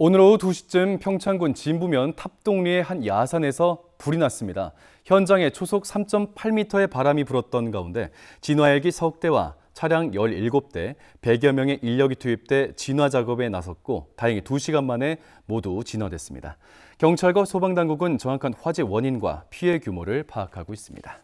오늘 오후 2시쯤 평창군 진부면 탑동리의 한 야산에서 불이 났습니다. 현장에 초속 3.8m의 바람이 불었던 가운데 진화헬기 3대와 차량 17대, 100여 명의 인력이 투입돼 진화 작업에 나섰고 다행히 2시간 만에 모두 진화됐습니다. 경찰과 소방당국은 정확한 화재 원인과 피해 규모를 파악하고 있습니다.